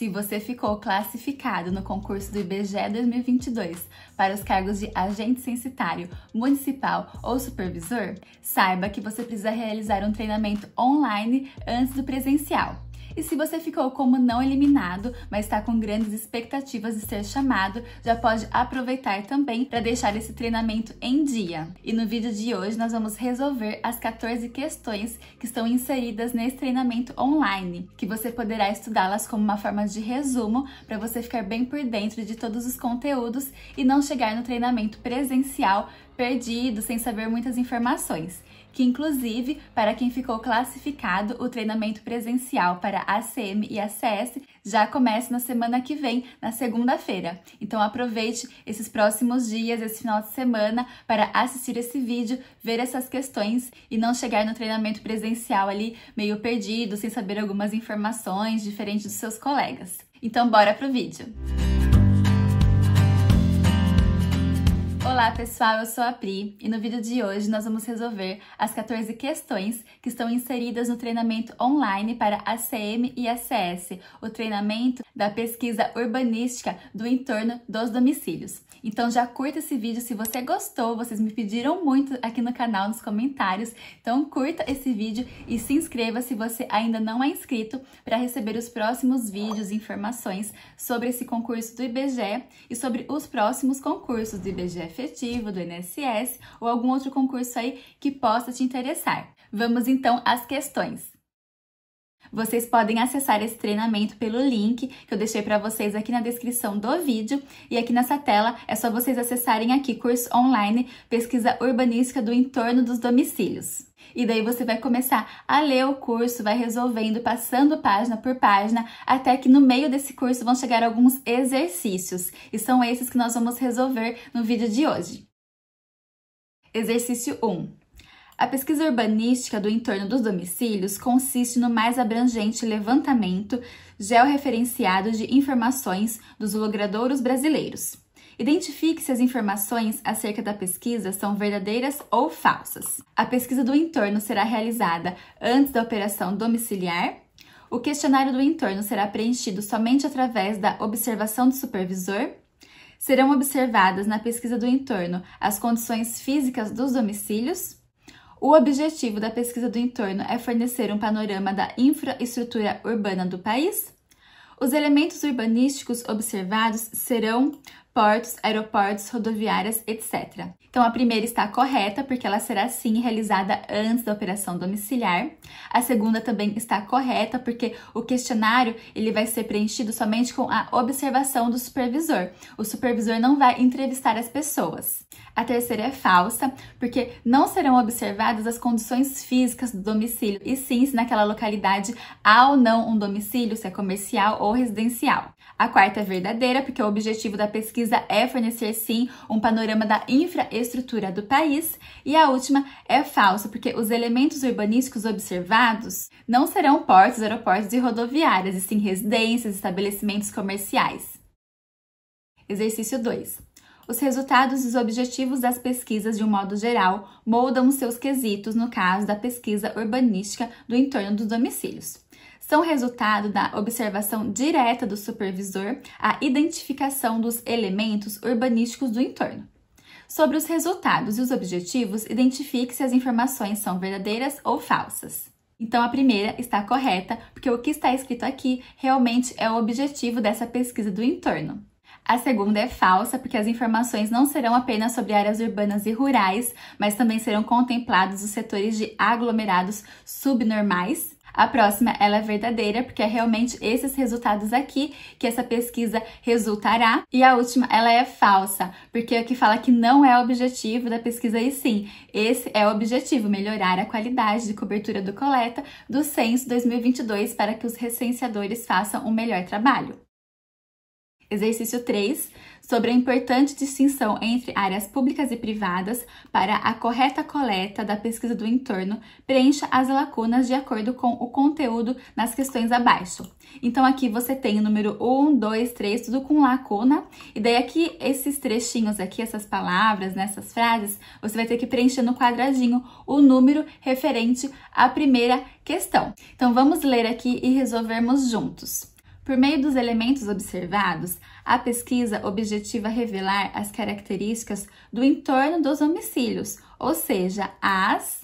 se você ficou classificado no concurso do IBGE 2022 para os cargos de agente censitário, municipal ou supervisor, saiba que você precisa realizar um treinamento online antes do presencial. E se você ficou como não eliminado, mas está com grandes expectativas de ser chamado, já pode aproveitar também para deixar esse treinamento em dia. E no vídeo de hoje nós vamos resolver as 14 questões que estão inseridas nesse treinamento online, que você poderá estudá-las como uma forma de resumo para você ficar bem por dentro de todos os conteúdos e não chegar no treinamento presencial perdido, sem saber muitas informações que inclusive, para quem ficou classificado, o treinamento presencial para ACM e ACS já começa na semana que vem, na segunda-feira. Então aproveite esses próximos dias, esse final de semana, para assistir esse vídeo, ver essas questões e não chegar no treinamento presencial ali meio perdido, sem saber algumas informações diferentes dos seus colegas. Então bora pro vídeo! Olá pessoal, eu sou a Pri e no vídeo de hoje nós vamos resolver as 14 questões que estão inseridas no treinamento online para ACM e ACS, o treinamento da pesquisa urbanística do entorno dos domicílios. Então já curta esse vídeo se você gostou, vocês me pediram muito aqui no canal nos comentários, então curta esse vídeo e se inscreva se você ainda não é inscrito para receber os próximos vídeos e informações sobre esse concurso do IBGE e sobre os próximos concursos do IBGE efetivo, do INSS ou algum outro concurso aí que possa te interessar. Vamos então às questões. Vocês podem acessar esse treinamento pelo link que eu deixei para vocês aqui na descrição do vídeo e aqui nessa tela é só vocês acessarem aqui curso online pesquisa urbanística do entorno dos domicílios. E daí você vai começar a ler o curso, vai resolvendo, passando página por página, até que no meio desse curso vão chegar alguns exercícios. E são esses que nós vamos resolver no vídeo de hoje. Exercício 1. A pesquisa urbanística do entorno dos domicílios consiste no mais abrangente levantamento georreferenciado de informações dos logradouros brasileiros. Identifique se as informações acerca da pesquisa são verdadeiras ou falsas. A pesquisa do entorno será realizada antes da operação domiciliar. O questionário do entorno será preenchido somente através da observação do supervisor serão observadas na pesquisa do entorno as condições físicas dos domicílios, o objetivo da pesquisa do entorno é fornecer um panorama da infraestrutura urbana do país. Os elementos urbanísticos observados serão portos, aeroportos, rodoviárias, etc. Então, a primeira está correta, porque ela será sim realizada antes da operação domiciliar. A segunda também está correta, porque o questionário ele vai ser preenchido somente com a observação do supervisor. O supervisor não vai entrevistar as pessoas. A terceira é falsa, porque não serão observadas as condições físicas do domicílio, e sim se naquela localidade há ou não um domicílio, se é comercial ou residencial. A quarta é verdadeira, porque o objetivo da pesquisa é fornecer sim um panorama da infraestrutura do país. E a última é falsa, porque os elementos urbanísticos observados não serão portos, aeroportos e rodoviárias, e sim residências, estabelecimentos comerciais. Exercício 2 os resultados e os objetivos das pesquisas, de um modo geral, moldam seus quesitos no caso da pesquisa urbanística do entorno dos domicílios são resultado da observação direta do supervisor a identificação dos elementos urbanísticos do entorno. Sobre os resultados e os objetivos, identifique se as informações são verdadeiras ou falsas. Então, a primeira está correta, porque o que está escrito aqui realmente é o objetivo dessa pesquisa do entorno. A segunda é falsa, porque as informações não serão apenas sobre áreas urbanas e rurais, mas também serão contemplados os setores de aglomerados subnormais, a próxima, ela é verdadeira, porque é realmente esses resultados aqui que essa pesquisa resultará. E a última, ela é falsa, porque aqui fala que não é o objetivo da pesquisa e sim, esse é o objetivo, melhorar a qualidade de cobertura do coleta do censo 2022 para que os recenseadores façam um melhor trabalho. Exercício 3 sobre a importante distinção entre áreas públicas e privadas para a correta coleta da pesquisa do entorno, preencha as lacunas de acordo com o conteúdo nas questões abaixo. Então aqui você tem o número 1, 2, 3, tudo com lacuna, e daí aqui esses trechinhos aqui, essas palavras, nessas né, frases, você vai ter que preencher no quadradinho o número referente à primeira questão. Então vamos ler aqui e resolvermos juntos. Por meio dos elementos observados, a pesquisa objetiva revelar as características do entorno dos homicídios, ou seja, as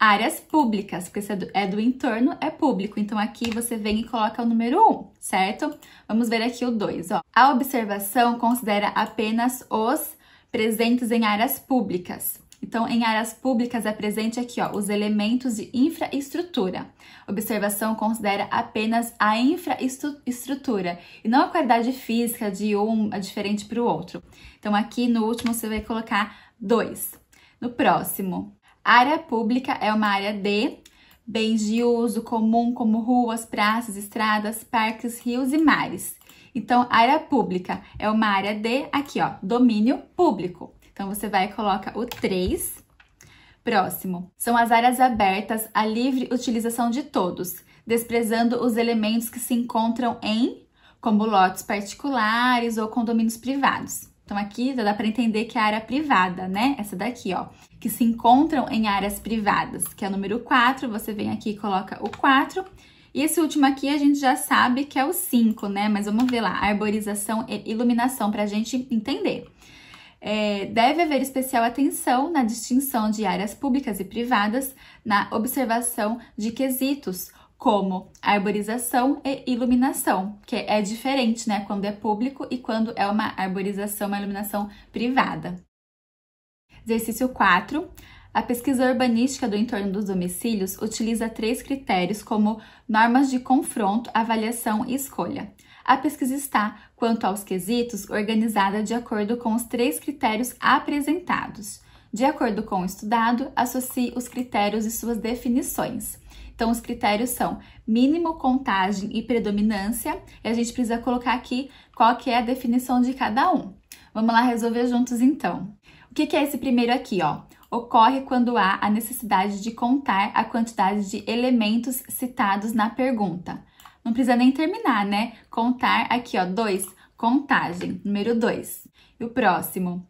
áreas públicas, porque se é do, é do entorno, é público. Então, aqui você vem e coloca o número 1, um, certo? Vamos ver aqui o 2, A observação considera apenas os presentes em áreas públicas. Então, em áreas públicas é presente aqui ó, os elementos de infraestrutura. Observação considera apenas a infraestrutura e não a qualidade física de um é diferente para o outro. Então, aqui no último você vai colocar dois. No próximo, área pública é uma área de bens de uso comum como ruas, praças, estradas, parques, rios e mares. Então, área pública é uma área de, aqui ó, domínio público. Então, você vai e coloca o 3. Próximo. São as áreas abertas à livre utilização de todos, desprezando os elementos que se encontram em, como lotes particulares ou condomínios privados. Então, aqui já dá para entender que é a área privada, né? Essa daqui, ó. Que se encontram em áreas privadas, que é o número 4. Você vem aqui e coloca o 4. E esse último aqui a gente já sabe que é o 5, né? Mas vamos ver lá, arborização e iluminação para a gente entender é, deve haver especial atenção na distinção de áreas públicas e privadas na observação de quesitos como arborização e iluminação, que é diferente, né, quando é público e quando é uma arborização, uma iluminação privada. Exercício 4. A pesquisa urbanística do entorno dos domicílios utiliza três critérios como normas de confronto, avaliação e escolha a pesquisa está, quanto aos quesitos, organizada de acordo com os três critérios apresentados. De acordo com o estudado, associe os critérios e suas definições. Então, os critérios são mínimo, contagem e predominância, e a gente precisa colocar aqui qual que é a definição de cada um. Vamos lá resolver juntos, então. O que, que é esse primeiro aqui, ó? Ocorre quando há a necessidade de contar a quantidade de elementos citados na pergunta. Não precisa nem terminar, né? Contar aqui, ó, dois, contagem, número dois. E o próximo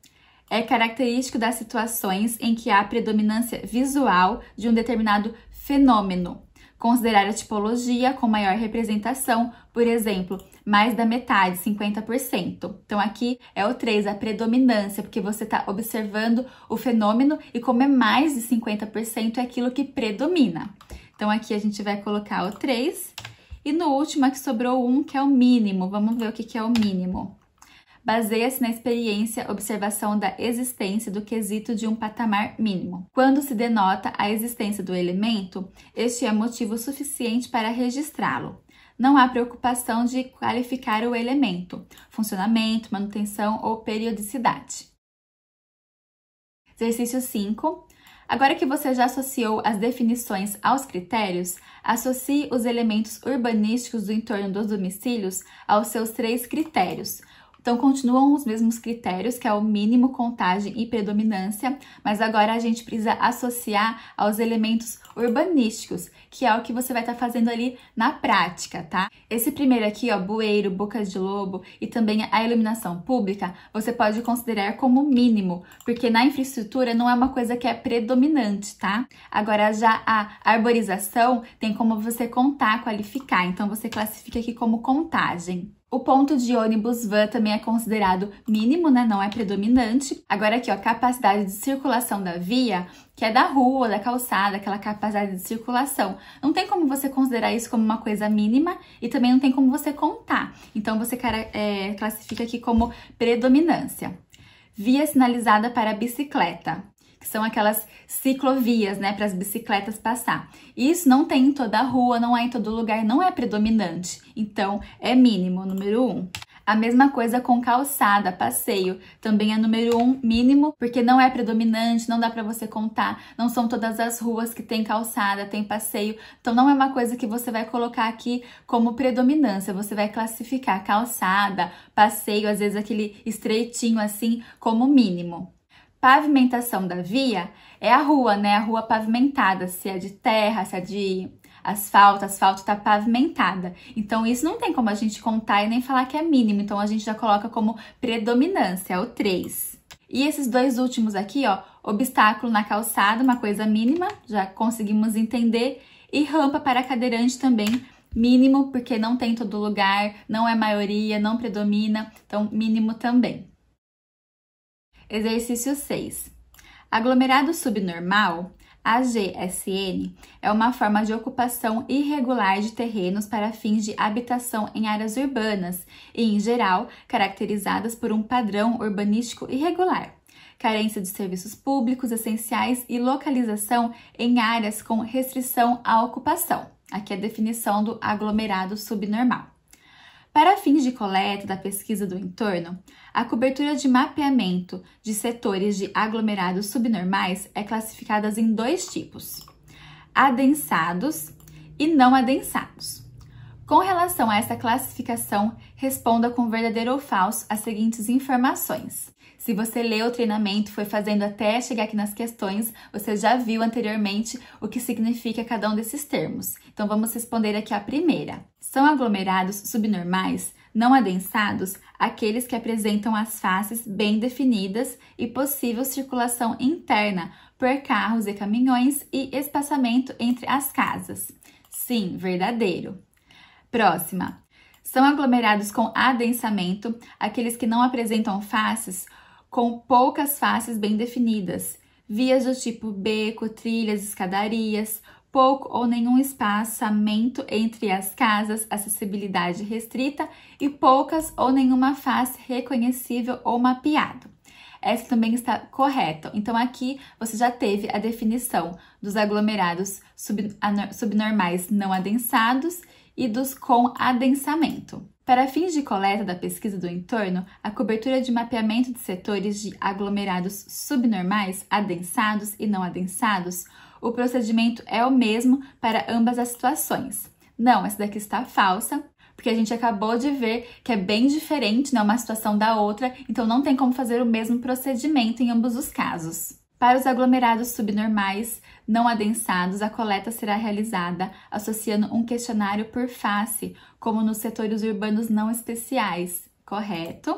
é característico das situações em que há predominância visual de um determinado fenômeno. Considerar a tipologia com maior representação, por exemplo, mais da metade, 50%. Então aqui é o 3, a predominância, porque você está observando o fenômeno e como é mais de 50% é aquilo que predomina. Então aqui a gente vai colocar o 3 e no último é que sobrou um, que é o mínimo. Vamos ver o que, que é o mínimo. Baseia-se na experiência observação da existência do quesito de um patamar mínimo. Quando se denota a existência do elemento, este é motivo suficiente para registrá-lo. Não há preocupação de qualificar o elemento, funcionamento, manutenção ou periodicidade. Exercício 5. Agora que você já associou as definições aos critérios, associe os elementos urbanísticos do entorno dos domicílios aos seus três critérios – então continuam os mesmos critérios, que é o mínimo, contagem e predominância, mas agora a gente precisa associar aos elementos urbanísticos, que é o que você vai estar tá fazendo ali na prática, tá? Esse primeiro aqui, ó, bueiro, bocas de lobo e também a iluminação pública, você pode considerar como mínimo, porque na infraestrutura não é uma coisa que é predominante, tá? Agora já a arborização tem como você contar, qualificar, então você classifica aqui como contagem. O ponto de ônibus van também é considerado mínimo, né? Não é predominante. Agora aqui, ó, capacidade de circulação da via, que é da rua, da calçada, aquela capacidade de circulação. Não tem como você considerar isso como uma coisa mínima e também não tem como você contar. Então você é, classifica aqui como predominância. Via sinalizada para bicicleta que são aquelas ciclovias, né, para as bicicletas passar. Isso não tem em toda a rua, não é em todo lugar, não é predominante. Então, é mínimo, número um. A mesma coisa com calçada, passeio, também é número um mínimo, porque não é predominante, não dá para você contar, não são todas as ruas que tem calçada, tem passeio, então não é uma coisa que você vai colocar aqui como predominância, você vai classificar calçada, passeio, às vezes aquele estreitinho assim, como mínimo. Pavimentação da via é a rua, né? A rua pavimentada, se é de terra, se é de asfalto, asfalto está pavimentada. Então, isso não tem como a gente contar e nem falar que é mínimo. Então, a gente já coloca como predominância, é o 3. E esses dois últimos aqui, ó, obstáculo na calçada, uma coisa mínima, já conseguimos entender, e rampa para cadeirante também, mínimo, porque não tem todo lugar, não é maioria, não predomina, então mínimo também. Exercício 6. Aglomerado subnormal, AGSN, é uma forma de ocupação irregular de terrenos para fins de habitação em áreas urbanas e, em geral, caracterizadas por um padrão urbanístico irregular carência de serviços públicos essenciais e localização em áreas com restrição à ocupação. Aqui é a definição do aglomerado subnormal. Para fins de coleta da pesquisa do entorno, a cobertura de mapeamento de setores de aglomerados subnormais é classificada em dois tipos: adensados e não adensados. Com relação a essa classificação, responda com verdadeiro ou falso as seguintes informações. Se você leu o treinamento, foi fazendo até chegar aqui nas questões, você já viu anteriormente o que significa cada um desses termos. Então vamos responder aqui a primeira. São aglomerados subnormais, não adensados, aqueles que apresentam as faces bem definidas e possível circulação interna por carros e caminhões e espaçamento entre as casas. Sim, verdadeiro. Próxima. São aglomerados com adensamento aqueles que não apresentam faces com poucas faces bem definidas, vias do tipo beco, trilhas, escadarias, pouco ou nenhum espaçamento entre as casas, acessibilidade restrita e poucas ou nenhuma face reconhecível ou mapeado. Essa também está correta. Então aqui você já teve a definição dos aglomerados subnormais não adensados e dos com adensamento. Para fins de coleta da pesquisa do entorno, a cobertura de mapeamento de setores de aglomerados subnormais, adensados e não adensados o procedimento é o mesmo para ambas as situações. Não, essa daqui está falsa, porque a gente acabou de ver que é bem diferente, né, uma situação da outra, então não tem como fazer o mesmo procedimento em ambos os casos. Para os aglomerados subnormais não adensados, a coleta será realizada associando um questionário por face, como nos setores urbanos não especiais, correto?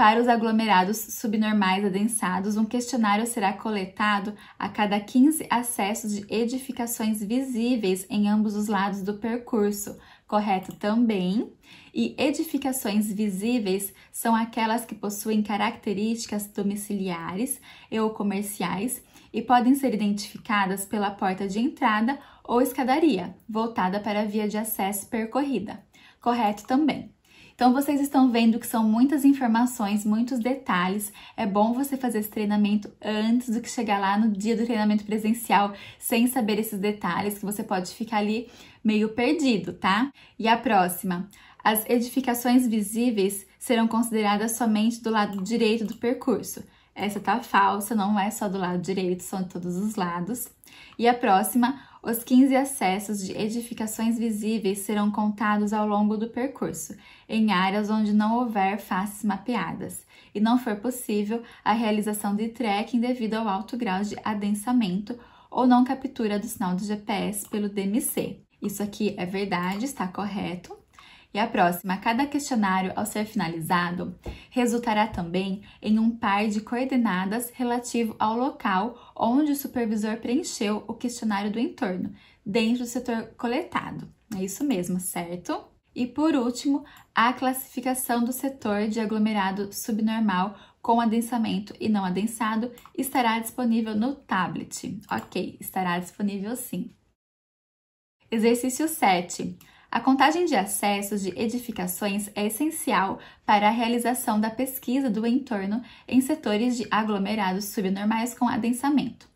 Para os aglomerados subnormais adensados, um questionário será coletado a cada 15 acessos de edificações visíveis em ambos os lados do percurso, correto também. E edificações visíveis são aquelas que possuem características domiciliares e ou comerciais e podem ser identificadas pela porta de entrada ou escadaria, voltada para a via de acesso percorrida, correto também. Então vocês estão vendo que são muitas informações, muitos detalhes. É bom você fazer esse treinamento antes do que chegar lá no dia do treinamento presencial sem saber esses detalhes, que você pode ficar ali meio perdido, tá? E a próxima. As edificações visíveis serão consideradas somente do lado direito do percurso. Essa tá falsa, não é só do lado direito, são de todos os lados. E a próxima, os 15 acessos de edificações visíveis serão contados ao longo do percurso, em áreas onde não houver faces mapeadas, e não for possível a realização de trekking devido ao alto grau de adensamento ou não captura do sinal do GPS pelo DMC. Isso aqui é verdade, está correto. E a próxima, cada questionário, ao ser finalizado, resultará também em um par de coordenadas relativo ao local onde o supervisor preencheu o questionário do entorno, dentro do setor coletado. É isso mesmo, certo? E por último, a classificação do setor de aglomerado subnormal com adensamento e não adensado estará disponível no tablet. Ok, estará disponível sim. Exercício 7. A contagem de acessos de edificações é essencial para a realização da pesquisa do entorno em setores de aglomerados subnormais com adensamento.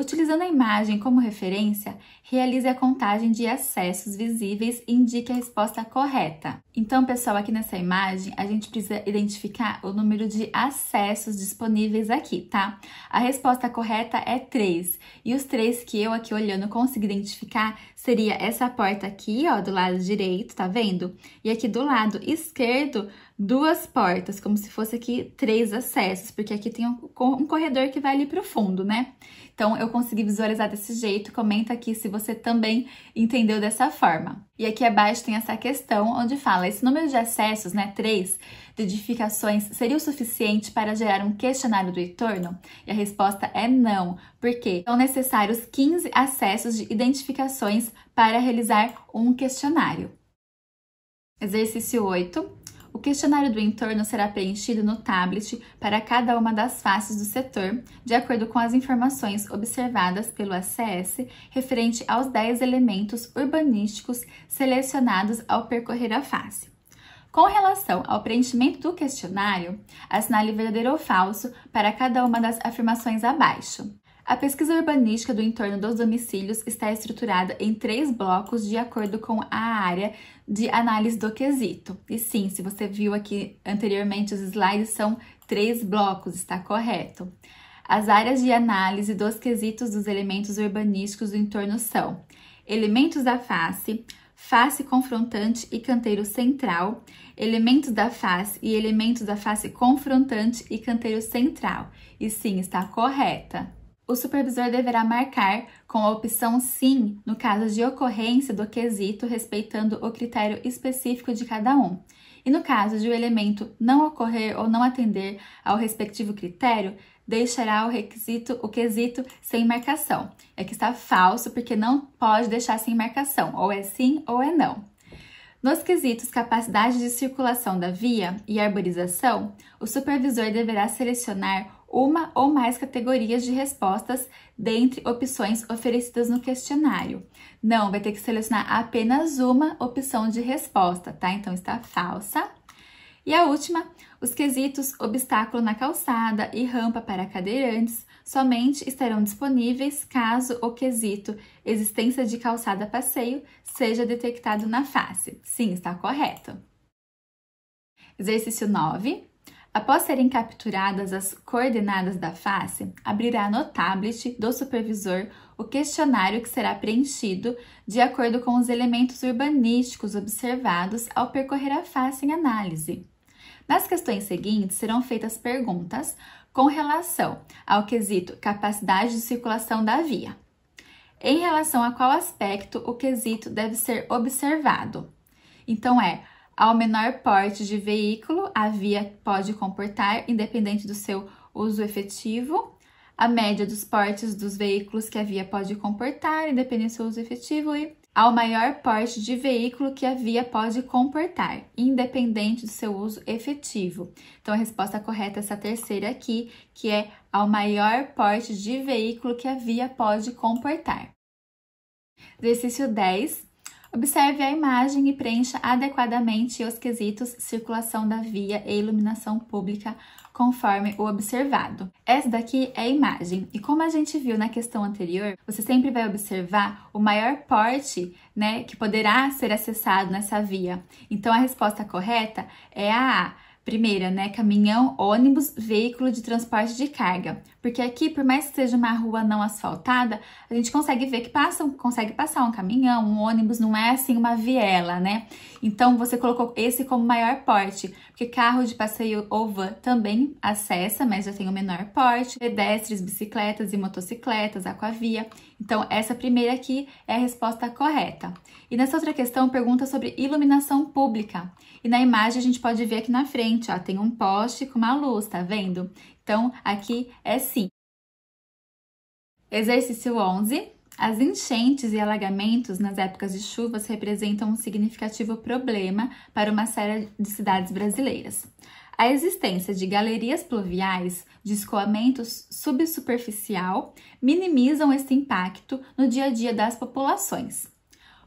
Utilizando a imagem como referência, realize a contagem de acessos visíveis e indique a resposta correta. Então, pessoal, aqui nessa imagem, a gente precisa identificar o número de acessos disponíveis aqui, tá? A resposta correta é 3, e os três que eu aqui olhando consigo identificar seria essa porta aqui, ó, do lado direito, tá vendo? E aqui do lado esquerdo, duas portas, como se fosse aqui três acessos, porque aqui tem um corredor que vai ali pro fundo, né? Então eu consegui visualizar desse jeito. Comenta aqui se você também entendeu dessa forma. E aqui abaixo tem essa questão onde fala: esse número de acessos, né, 3, de edificações, seria o suficiente para gerar um questionário do retorno? E a resposta é não, porque são necessários 15 acessos de identificações para realizar um questionário. Exercício 8. O questionário do entorno será preenchido no tablet para cada uma das faces do setor, de acordo com as informações observadas pelo ACS referente aos 10 elementos urbanísticos selecionados ao percorrer a face. Com relação ao preenchimento do questionário, assinale verdadeiro ou falso para cada uma das afirmações abaixo. A pesquisa urbanística do entorno dos domicílios está estruturada em três blocos de acordo com a área de análise do quesito. E sim, se você viu aqui anteriormente os slides, são três blocos, está correto. As áreas de análise dos quesitos dos elementos urbanísticos do entorno são elementos da face, face confrontante e canteiro central, elementos da face e elementos da face confrontante e canteiro central. E sim, está correta o supervisor deverá marcar com a opção sim no caso de ocorrência do quesito, respeitando o critério específico de cada um. E no caso de o elemento não ocorrer ou não atender ao respectivo critério, deixará o requisito, o quesito sem marcação. É que está falso porque não pode deixar sem marcação, ou é sim ou é não. Nos quesitos capacidade de circulação da via e arborização, o supervisor deverá selecionar uma ou mais categorias de respostas dentre opções oferecidas no questionário. Não, vai ter que selecionar apenas uma opção de resposta, tá? Então está falsa. E a última, os quesitos obstáculo na calçada e rampa para cadeirantes somente estarão disponíveis caso o quesito existência de calçada passeio seja detectado na face. Sim, está correto. Exercício 9. Após serem capturadas as coordenadas da face, abrirá no tablet do supervisor o questionário que será preenchido de acordo com os elementos urbanísticos observados ao percorrer a face em análise. Nas questões seguintes serão feitas perguntas com relação ao quesito capacidade de circulação da via. Em relação a qual aspecto o quesito deve ser observado? Então é ao menor porte de veículo a via pode comportar, independente do seu uso efetivo, a média dos portes dos veículos que a via pode comportar, independente do seu uso efetivo, e ao maior porte de veículo que a via pode comportar, independente do seu uso efetivo. Então, a resposta correta é essa terceira aqui, que é ao maior porte de veículo que a via pode comportar. Exercício 10. Observe a imagem e preencha adequadamente os quesitos circulação da via e iluminação pública conforme o observado. Essa daqui é a imagem, e como a gente viu na questão anterior, você sempre vai observar o maior porte né, que poderá ser acessado nessa via. Então, a resposta correta é a A Primeira, né, caminhão, ônibus, veículo de transporte de carga. Porque aqui, por mais que seja uma rua não asfaltada, a gente consegue ver que passa, consegue passar um caminhão, um ônibus, não é assim uma viela, né? Então você colocou esse como maior porte, porque carro de passeio ou van também acessa, mas já tem o menor porte, pedestres, bicicletas e motocicletas, aquavia. Então, essa primeira aqui é a resposta correta. E nessa outra questão, pergunta sobre iluminação pública. E na imagem a gente pode ver aqui na frente, ó, tem um poste com uma luz, tá vendo? Então, aqui é sim. Exercício 11. As enchentes e alagamentos nas épocas de chuvas representam um significativo problema para uma série de cidades brasileiras. A existência de galerias pluviais de escoamento subsuperficial minimizam este impacto no dia a dia das populações.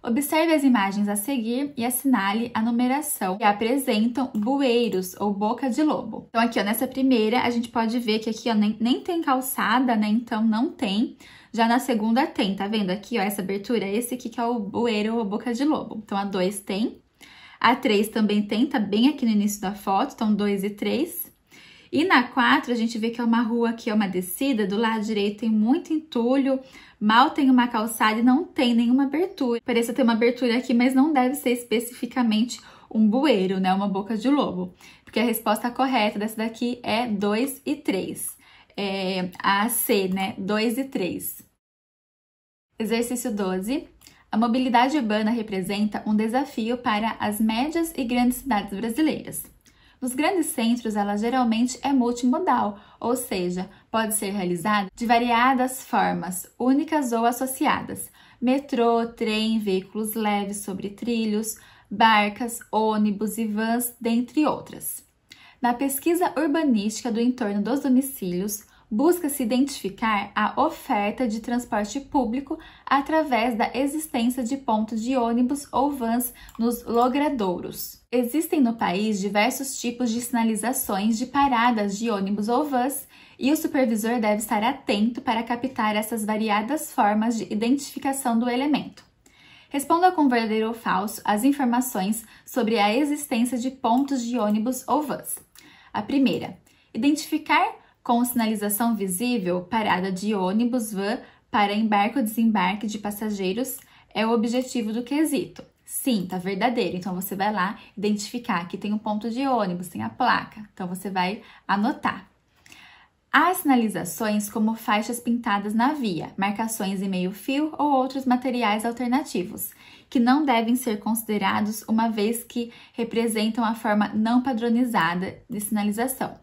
Observe as imagens a seguir e assinale a numeração que apresentam bueiros ou boca de lobo. Então aqui ó, nessa primeira a gente pode ver que aqui ó, nem, nem tem calçada, né? Então não tem. Já na segunda tem, tá vendo? Aqui ó, essa abertura, esse aqui que é o bueiro ou boca de lobo. Então a dois tem, a 3 também tem, tá bem aqui no início da foto, então 2 e 3. E na 4 a gente vê que é uma rua aqui, é uma descida, do lado direito tem muito entulho, mal tem uma calçada e não tem nenhuma abertura. Parece ter uma abertura aqui, mas não deve ser especificamente um bueiro, né, uma boca de lobo. Porque a resposta correta dessa daqui é 2 e 3. É, a C, né, 2 e 3. Exercício 12. A mobilidade urbana representa um desafio para as médias e grandes cidades brasileiras. Nos grandes centros, ela geralmente é multimodal, ou seja, pode ser realizada de variadas formas, únicas ou associadas: metrô, trem, veículos leves sobre trilhos, barcas, ônibus e vans, dentre outras. Na pesquisa urbanística do entorno dos domicílios, busca-se identificar a oferta de transporte público através da existência de pontos de ônibus ou vans nos logradouros. Existem no país diversos tipos de sinalizações de paradas de ônibus ou vans e o supervisor deve estar atento para captar essas variadas formas de identificação do elemento. Responda com verdadeiro ou falso as informações sobre a existência de pontos de ônibus ou vans. A primeira, identificar com sinalização visível, parada de ônibus, van para embarque ou desembarque de passageiros é o objetivo do quesito. Sim, tá verdadeiro. Então você vai lá identificar que tem um ponto de ônibus, tem a placa. Então você vai anotar. Há sinalizações como faixas pintadas na via, marcações em meio-fio ou outros materiais alternativos, que não devem ser considerados uma vez que representam a forma não padronizada de sinalização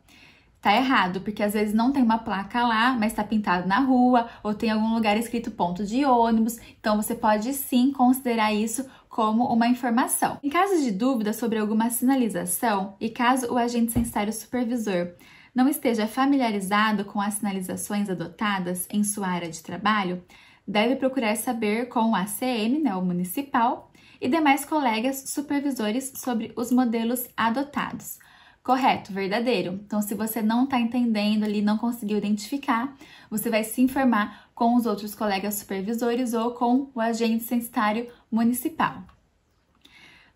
tá errado, porque às vezes não tem uma placa lá, mas tá pintado na rua, ou tem algum lugar escrito ponto de ônibus, então você pode sim considerar isso como uma informação. Em caso de dúvida sobre alguma sinalização e caso o agente sanitário supervisor não esteja familiarizado com as sinalizações adotadas em sua área de trabalho, deve procurar saber com o ACM, né, o municipal, e demais colegas supervisores sobre os modelos adotados correto, verdadeiro. Então, se você não está entendendo ali, não conseguiu identificar, você vai se informar com os outros colegas supervisores ou com o agente sanitário municipal.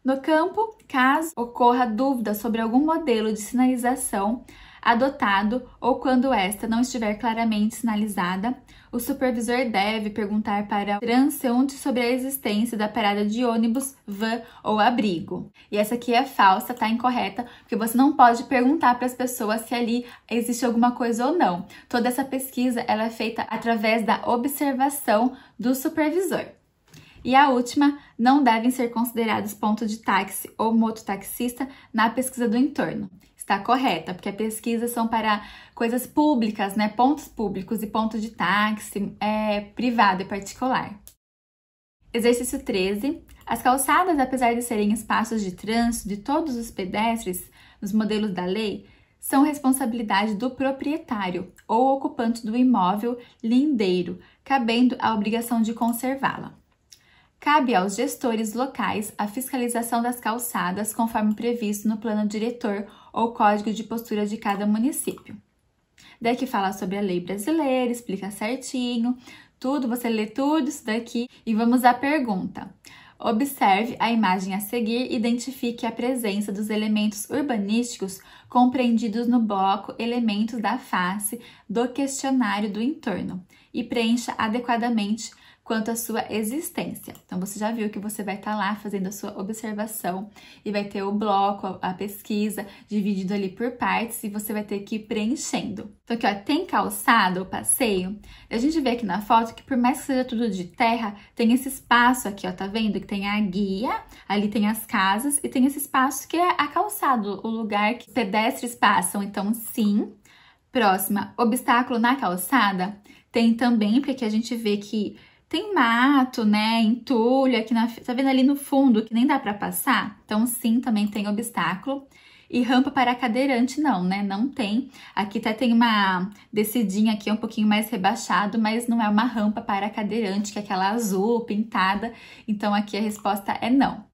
No campo, caso ocorra dúvida sobre algum modelo de sinalização, adotado ou quando esta não estiver claramente sinalizada, o supervisor deve perguntar para o transeunte sobre a existência da parada de ônibus, van ou abrigo. E essa aqui é falsa, tá incorreta, porque você não pode perguntar para as pessoas se ali existe alguma coisa ou não. Toda essa pesquisa ela é feita através da observação do supervisor. E a última, não devem ser considerados ponto de táxi ou mototaxista na pesquisa do entorno está correta, porque pesquisas são para coisas públicas, né? Pontos públicos e pontos de táxi, é, privado e particular. Exercício 13. As calçadas, apesar de serem espaços de trânsito de todos os pedestres nos modelos da lei, são responsabilidade do proprietário ou ocupante do imóvel lindeiro, cabendo a obrigação de conservá-la. Cabe aos gestores locais a fiscalização das calçadas conforme previsto no plano diretor ou código de postura de cada município. Daqui fala sobre a lei brasileira, explica certinho, tudo, você lê tudo isso daqui e vamos à pergunta. Observe a imagem a seguir e identifique a presença dos elementos urbanísticos compreendidos no bloco Elementos da Face do questionário do entorno e preencha adequadamente quanto à sua existência. Então, você já viu que você vai estar tá lá fazendo a sua observação e vai ter o bloco, a, a, pesquisa, dividido ali por partes e você vai ter que ir preenchendo. Então, aqui, ó, tem calçado o passeio. A gente vê aqui na foto que, por mais que seja tudo de terra, tem esse espaço aqui, ó, tá vendo? Que tem a guia, ali tem as casas e tem esse espaço que é a calçado, o lugar que pedestres passam. Então, sim. Próxima, obstáculo na calçada. Tem também, porque aqui a gente vê que tem mato, né? Entulho aqui na. Tá vendo ali no fundo que nem dá para passar? Então, sim, também tem obstáculo. E rampa para cadeirante, não, né? Não tem. Aqui até tem uma descidinha aqui, um pouquinho mais rebaixado, mas não é uma rampa para cadeirante, que é aquela azul pintada. Então, aqui a resposta é não.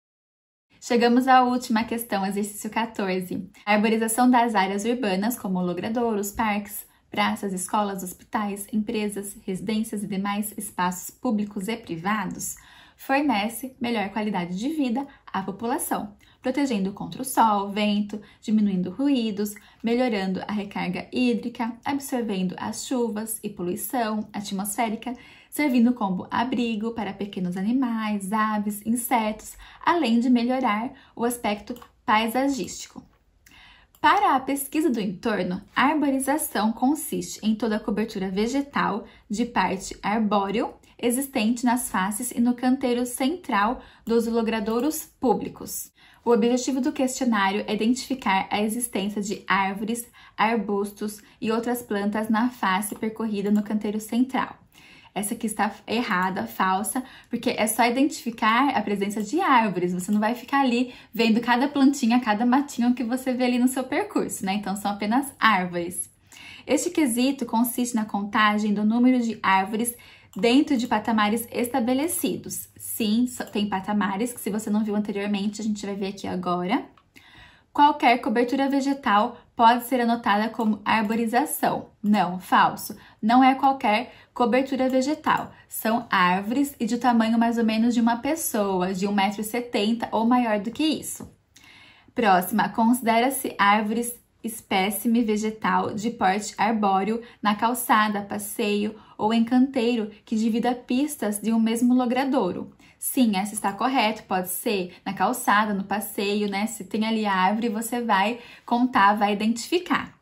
Chegamos à última questão, exercício 14. A arborização das áreas urbanas, como logradouros, parques, praças, escolas, hospitais, empresas, residências e demais espaços públicos e privados, fornece melhor qualidade de vida à população, protegendo contra o sol, vento, diminuindo ruídos, melhorando a recarga hídrica, absorvendo as chuvas e poluição atmosférica, servindo como abrigo para pequenos animais, aves, insetos, além de melhorar o aspecto paisagístico. Para a pesquisa do entorno, a arborização consiste em toda a cobertura vegetal de parte arbóreo existente nas faces e no canteiro central dos logradouros públicos. O objetivo do questionário é identificar a existência de árvores, arbustos e outras plantas na face percorrida no canteiro central essa aqui está errada, falsa, porque é só identificar a presença de árvores, você não vai ficar ali vendo cada plantinha, cada matinho que você vê ali no seu percurso, né? Então são apenas árvores. Este quesito consiste na contagem do número de árvores dentro de patamares estabelecidos. Sim, tem patamares que se você não viu anteriormente, a gente vai ver aqui agora. Qualquer cobertura vegetal pode ser anotada como arborização. Não, falso. Não é qualquer cobertura vegetal. São árvores e de tamanho mais ou menos de uma pessoa, de 1,70m ou maior do que isso. Próxima, considera-se árvores espécime vegetal de porte arbóreo na calçada, passeio ou em canteiro que divida pistas de um mesmo logradouro. Sim, essa está correta, pode ser na calçada, no passeio, né? Se tem ali a árvore, você vai contar, vai identificar.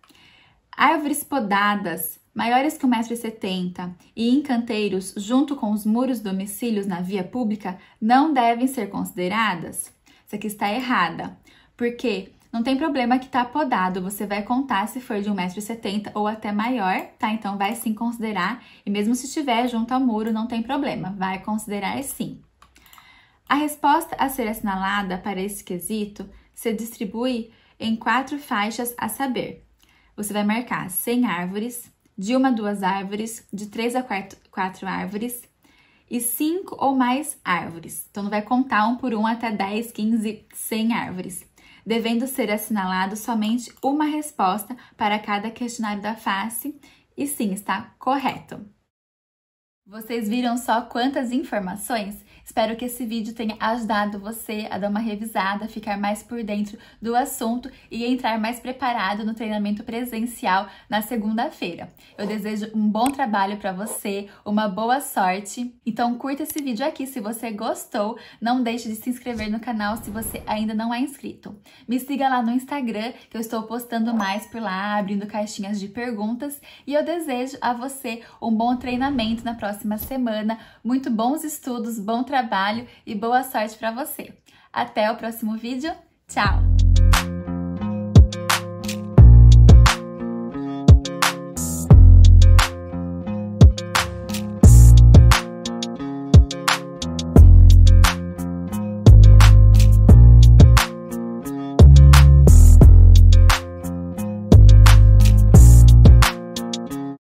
Árvores podadas maiores que 1,70m e em canteiros junto com os muros domicílios na via pública não devem ser consideradas? Isso aqui está errada, porque não tem problema que está podado, você vai contar se for de 1,70m ou até maior, tá? Então vai sim considerar, e mesmo se estiver junto ao muro, não tem problema, vai considerar sim. A resposta a ser assinalada para esse quesito se distribui em quatro faixas a saber. Você vai marcar 100 árvores, de uma a duas árvores, de três a quatro, quatro árvores e cinco ou mais árvores. Então, não vai contar um por um até 10, 15, 100 árvores, devendo ser assinalado somente uma resposta para cada questionário da face e sim, está correto. Vocês viram só quantas informações? Espero que esse vídeo tenha ajudado você a dar uma revisada, ficar mais por dentro do assunto e entrar mais preparado no treinamento presencial na segunda-feira. Eu desejo um bom trabalho para você, uma boa sorte. Então curta esse vídeo aqui se você gostou, não deixe de se inscrever no canal se você ainda não é inscrito. Me siga lá no Instagram, que eu estou postando mais por lá, abrindo caixinhas de perguntas, e eu desejo a você um bom treinamento na próxima semana, muito bons estudos, bom trabalho trabalho e boa sorte para você. Até o próximo vídeo. Tchau!